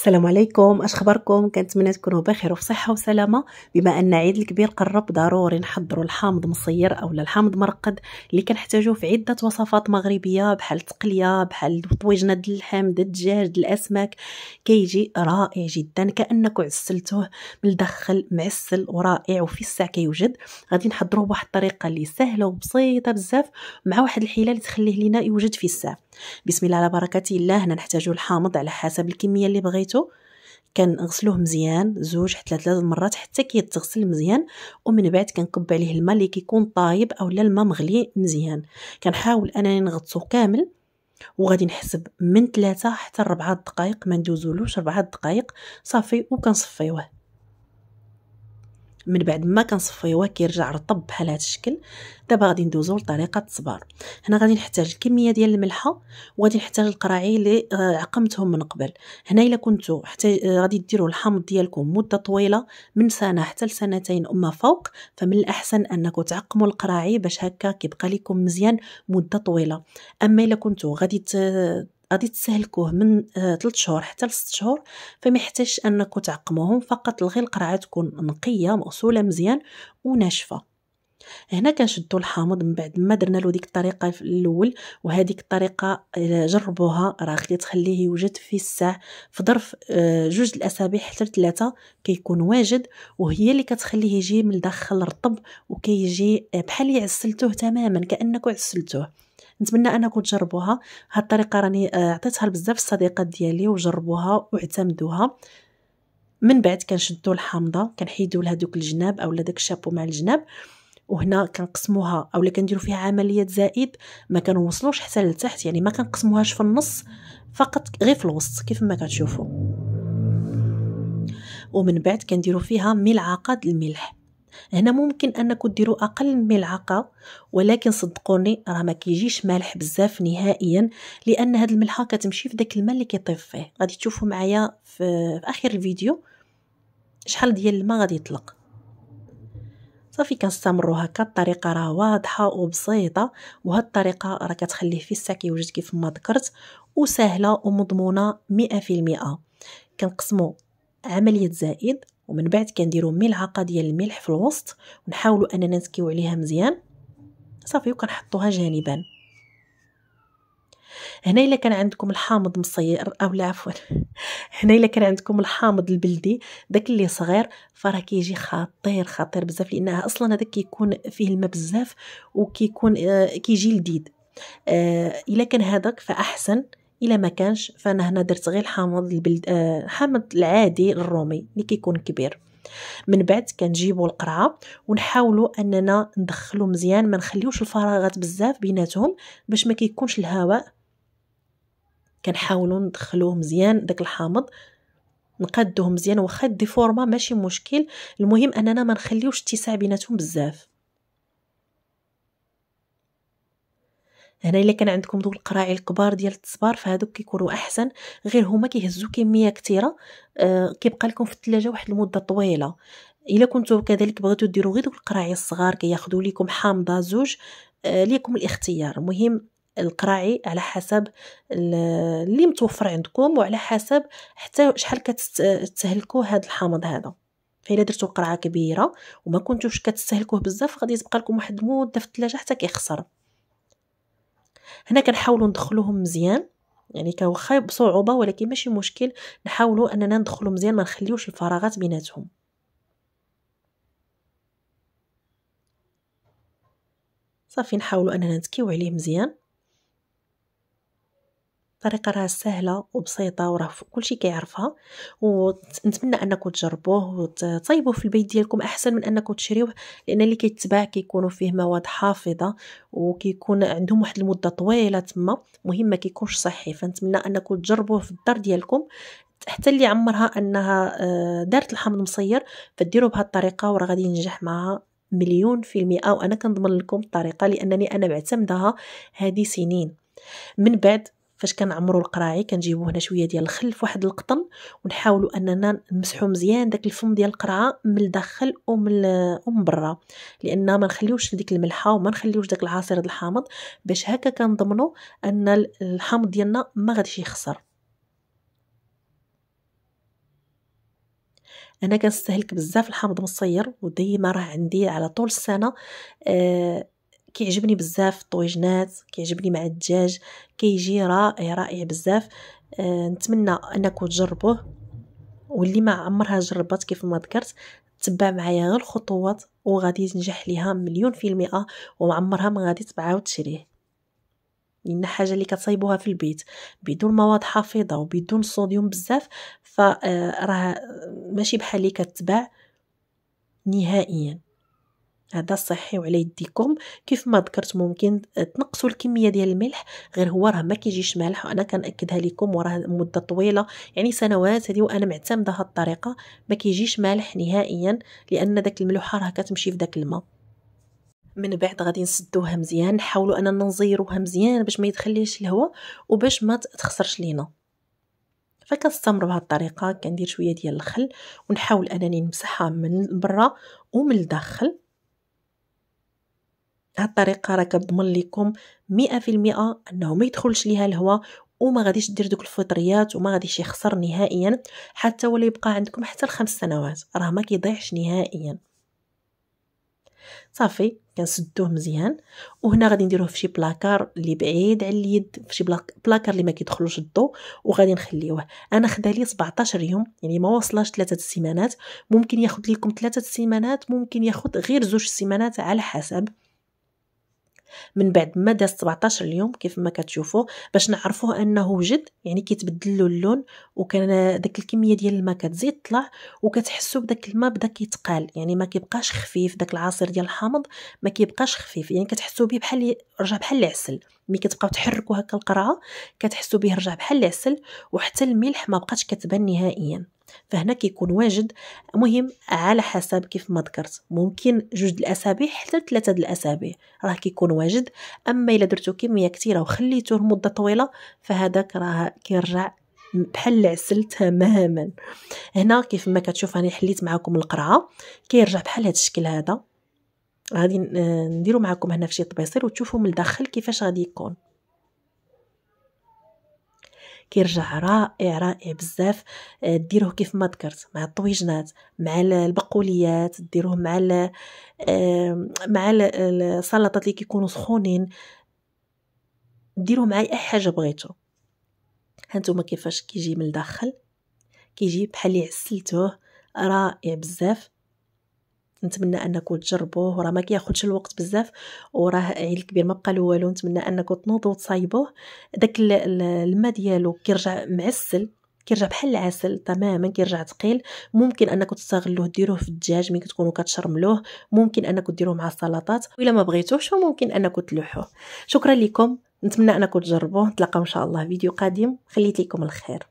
السلام عليكم اش خبركم كنتمنى تكونوا بخير وفي صحه وسلامه بما ان عيد الكبير قرب ضروري نحضروا الحامض مصير اولا الحامض مرقد اللي كنحتاجوه في عده وصفات مغربيه بحال التقليه بحال طويجنه د اللحم د الدجاج د الاسماك كيجي رائع جدا كانك عسلتوه من الداخل معسل ورائع وفي الساعه كيوجد غادي نحضروه بواحد الطريقه اللي سهله وبسيطه بزاف مع واحد الحيله اللي تخليه لينا يوجد في الساعه بسم الله على بركه الله هنا نحتاجو الحامض على حسب الكميه اللي بغيتو كنغسلوه مزيان زوج حتى ثلاث مرات حتى كيتغسل مزيان ومن بعد كنكب عليه الماء اللي كيكون طايب اولا الماء مغلي مزيان كنحاول انني نغطسو كامل وغادي نحسب من ثلاثة حتى 4 دقائق ما ندوزولوش 4 دقائق صافي وكنصفيوه من بعد ما كنصفيوه كيرجع رطب بحال هذا الشكل دابا غادي ندوزو لطريقه الصبار هنا غادي نحتاج الكميه ديال الملحه وغادي نحتاج القراعي اللي آه، عقمتهم من قبل هنا الا كنتو حتى آه، غادي ديروا الحامض ديالكم مده طويله من سنه حتى لسنتين اما فوق فمن الاحسن انكم تعقموا القراعي باش هكا كيبقى لكم مزيان مده طويله اما الا كنتو غادي غادي تسهلكوه من 3 آه، شهور حتى ل 6 شهور فما يحتاجش انكم تعقموهم فقط الغي القرعه تكون نقيه مغسوله مزيان وناشفه هنا كنشدو الحامض من بعد ما درنا له ديك الطريقه الاول وهذيك الطريقه آه، جربوها راه كتخليه يوجد في الساع في ظرف آه، جوج الاسابيع حتى ثلاثه كيكون واجد وهي اللي كتخليه يجي من الداخل رطب وكيجي بحال عسلتوه تماما كانك عسلتوه نتمنى انكم تجربوها هاد الطريقه راني آه، عطيتها لبزاف الصديقات ديالي وجربوها واعتمدوها من بعد كنشدو الحامضه كنحيدو لها دوك الجناب اولا داك الشابو مع الجناب وهنا كنقسموها اولا كنديرو فيها عمليات زائد ما كنوصلوش حتى لتحت يعني ما كنقسموهاش في النص فقط غير في الوسط كيف ما كتشوفوا ومن بعد كنديرو فيها ملعقه الملح هنا ممكن انكم ديروا اقل من ملعقه ولكن صدقوني راه ما كيجيش مالح بزاف نهائيا لان هاد الملحه كتمشي في داك الماء اللي كيطيب فيه غادي تشوفوا معايا في, في اخر الفيديو شحال ديال الماء غادي يطلق صافي كنستمروا هكا الطريقه راه واضحه وبسيطه وهاد الطريقه راه كتخليه في الساك يوجد كيف ما ذكرت وسهله ومضمونه مئة في كنقسموا عمليه زائد ومن بعد كنديروا ملعقه ديال الملح في الوسط ونحاولوا اننا نسكيو عليها مزيان صافي وكنحطوها جانبا هنا الا كان عندكم الحامض مصير او لا عفوا هنا الا كان عندكم الحامض البلدي داك اللي صغير فراه كيجي خطير خطير بزاف لانها اصلا هذاك كيكون فيه الماء بزاف وكيكون آه كيجي لذيذ آه الا كان هذاك فاحسن الا ما كانش فانا هنا درت غير الحامض البلد آه الحامض العادي الرومي اللي كيكون كبير من بعد كنجيبوا القرعه ونحاولوا اننا ندخلو مزيان ما نخليوش الفراغات بزاف بيناتهم باش ما كيكونش الهواء كنحاولوا ندخلوه مزيان داك الحامض نقادوه مزيان واخا دي فورما ماشي مشكل المهم اننا ما نخليوش اتساع بيناتهم بزاف هنا الا كان عندكم دوك القراعي الكبار ديال التصبار فهادوك كيكونوا احسن غير هما كيهزوا كميه كثيره آه كيبقى لكم في الثلاجه واحد المده طويله الا كنتو كذلك بغيتو ديروا غير دوك القراعي الصغار كياخذوا لكم حامضه زوج آه ليكم الاختيار المهم القراعي على حسب اللي متوفر عندكم وعلى حسب حتى شحال كتستهلكوا هذا الحامض هذا فإلا درتو قرعه كبيره وما كنتوش كتستهلكوه بزاف غادي يبقى لكم واحد المده في الثلاجه حتى كيخسر هنا كنحاولوا ندخلوهم مزيان يعني واخا بصعوبه ولكن ماشي مشكل نحاولوا اننا ندخلوا مزيان ما نخليوش الفراغات بيناتهم صافي نحاولوا اننا نتكيو عليه مزيان الطريقه راه سهله وبسيطه وراه كلشي كيعرفها ونتمنى انكم تجربوه وتطيبوه في البيت ديالكم احسن من انكم تشريوه لان اللي كيتباع كيكونوا فيه مواد حافظه وكيكون عندهم واحد المده طويله تما مهم ما كيكونش صحي فنتمنى انكم تجربوه في الدار ديالكم حتى اللي عمرها انها آه، دارت الحمض مصير فديروا بهذه الطريقه وراه غادي ينجح معها مليون في المئة وأنا كنضمن لكم الطريقة لأنني أنا معتمدها هذه سنين من بعد فاش كنعمروا القراعي كنجيبو هنا شويه ديال الخل في واحد القطن ونحاولوا اننا نمسحو مزيان داك الفم ديال القرعه من الداخل ومن ومن برا لان ما نخليوش ديك الملحه وما نخليوش داك العصير الحامض باش هكا كنضمنوا ان الحامض ديالنا ما غاديش يخسر انا كنستهلك بزاف الحامض مصير وديما راه عندي على طول السنه آه كيعجبني بزاف الطويجنات كيعجبني مع الدجاج كيجي رائع رائع بزاف آه، نتمنى انكم تجربوه واللي ما عمرها جربت كيف ما ذكرت تبع معايا غير الخطوات وغادي تنجح ليها مليون في المئة ومعمرها ما غادي تبعاود تشريه لان حاجه اللي كتصايبوها في البيت بدون مواد حافظه وبدون صوديوم بزاف فراه آه، ماشي بحال اللي كتباع نهائيا هذا صحي وعلى يديكم كيف ما ذكرت ممكن تنقصوا الكميه ديال الملح غير هو راه ما كيجيش مالح وانا كناكدها لكم وراه مده طويله يعني سنوات هذه وانا معتمده هاد الطريقه ما كيجيش مالح نهائيا لان داك الملوحه راه كتمشي في داك الماء من بعد غادي نسدوها مزيان نحاولوا اننا نزيروها مزيان باش ما يدخليش الهواء وباش ما تخسرش لينا فكنستمر بهذه الطريقه كندير شويه ديال الخل ونحاول انني نمسحها من برا ومن الداخل بهالطريقه راك ضمن لكم المئة انه ما يدخلش ليها الهواء وما غاديش دير دوك الفطريات وما غاديش يخسر نهائيا حتى ولا يبقى عندكم حتى لخمس سنوات راه ما كيضيعش نهائيا صافي كنسدوه مزيان وهنا غادي نديروه في شي بلاكار اللي بعيد على اليد في شي بلاكار اللي ما كيدخلوش الضوء وغادي نخليوه انا خدا لي 17 يوم يعني ما وصلاش ثلاثه السيمانات ممكن ياخذ لكم ثلاثه السيمانات ممكن ياخذ غير زوج السيمانات على حسب من بعد ما داز 17 يوم كيف ما كتشوفوا باش نعرفوه انه وجد يعني كيتبدل له اللون وكان داك الكميه ديال الماء كتزيد طلع وكتحسوا بداك الماء بدا كيتقال يعني ما كيبقاش خفيف داك العصير ديال الحامض ما كيبقاش خفيف يعني كتحسوا به بحال رجع بحال العسل ملي كتبقاو تحركوا هكا القرعه كتحسوا به رجع بحال العسل وحتى الملح ما بقاتش كتبان نهائيا فهنا كيكون واجد مهم على حسب كيف ما ذكرت ممكن جوج الاسابيع حتى ثلاثه الاسابيع راه كيكون واجد اما الا درتو كميه كثيره وخليتوه لمده طويله فهذاك راه كيرجع بحال العسل تماما هنا كيف ما كتشوف انا حليت معكم القرعه كيرجع بحال هذا الشكل هذا غادي نديرو معكم هنا في شي طبيصير وتشوفوا من الداخل كيفاش غادي يكون كيرجع رائع رائع بزاف آه، ديروه كيف ما ذكرت مع الطويجنات مع البقوليات ديروه مع الـ آه، مع السلطات اللي كيكونوا سخونين ديروه مع اي حاجه بغيتو هانتوما كيفاش كيجي من الداخل كيجي بحال اللي عسلتوه رائع بزاف نتمنى انكم تجربوه وراه ما كياخذش الوقت بزاف وراه عيل كبير ما بقى له والو نتمنى انكم تنوضوا وتصايبوه داك الماء ديالو كيرجع معسل كيرجع بحال العسل تماما كيرجع ثقيل ممكن انكم تستغلوه ديروه في الدجاج ملي كتكونوا كتشرملوه ممكن انكم ديروه مع السلطات وإلا ما بغيتوش فممكن انكم تلوحوه شكرا لكم نتمنى انكم تجربوه نتلاقاو ان شاء الله فيديو قادم خليت لكم الخير